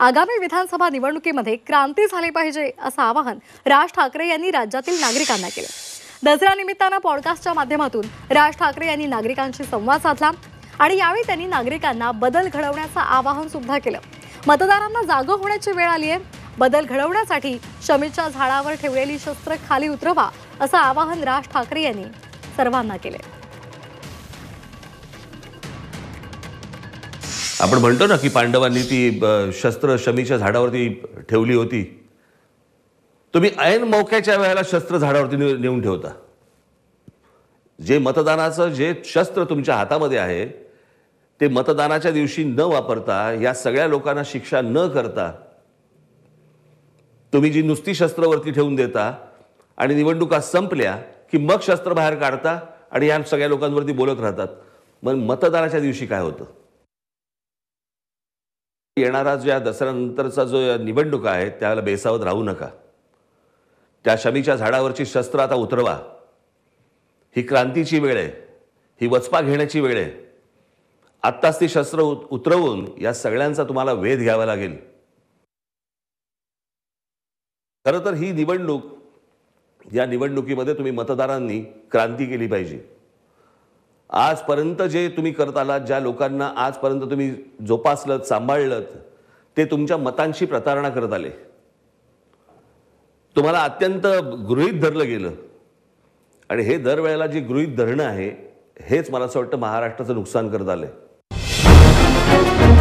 आगामी विधानसभा निवडणुकीमध्ये क्रांती झाली पाहिजे असं आवाहन राज ठाकरे यांनी राज्यातील नागरिकांना केलं दसऱ्या निमित्तानं पॉडकास्टच्या माध्यमातून राज ठाकरे यांनी नागरिकांशी संवाद साधला आणि यावेळी त्यांनी नागरिकांना बदल घडवण्याचं आवाहन सुद्धा केलं मतदारांना जाग होण्याची वेळ आली आहे बदल घडवण्यासाठी शमीच्या झाडावर ठेवलेली शस्त्र खाली उतरवा असं आवाहन राज ठाकरे यांनी सर्वांना केले आपण म्हणतो ना की पांडवांनी ती शस्त्र शमीच्या झाडावरती ठेवली होती तुम्ही ऐन मौक्याच्या वेळेला शस्त्र झाडावरती नेऊन ठेवता जे मतदानाचं जे शस्त्र तुमच्या हातामध्ये आहे ते मतदानाच्या दिवशी न वापरता या सगळ्या लोकांना शिक्षा न करता तुम्ही जी नुसती शस्त्रवरती ठेवून देता आणि निवडणुका संपल्या की मग शस्त्र बाहेर काढता आणि या सगळ्या लोकांवरती बोलत राहतात मग मतदानाच्या दिवशी काय होतं येणारा जो या दसऱ्यानंतरचा जो निवडणूक आहे त्याला बेसावत राहू नका त्या शमीच्या झाडावरची शस्त्र आता उतरवा ही क्रांतीची वेळ आहे ही वचपा घेण्याची वेळ आहे आत्ताच ती शस्त्र उतरवून या सगळ्यांचा तुम्हाला वेध घ्यावा लागेल खरं तर ही निवडणूक या निवडणुकीमध्ये तुम्ही मतदारांनी क्रांती केली पाहिजे आजपर्यंत जे तुम्ही करत आलात ज्या लोकांना आजपर्यंत तुम्ही जोपासलत सांभाळलं ते तुमच्या मतांशी प्रतारणा करत आले तुम्हाला अत्यंत गृहीत धरलं गेलं आणि हे दरवेळेला जे गृहीत धरणं आहे हेच मला असं वाटतं महाराष्ट्राचं नुकसान करत आलं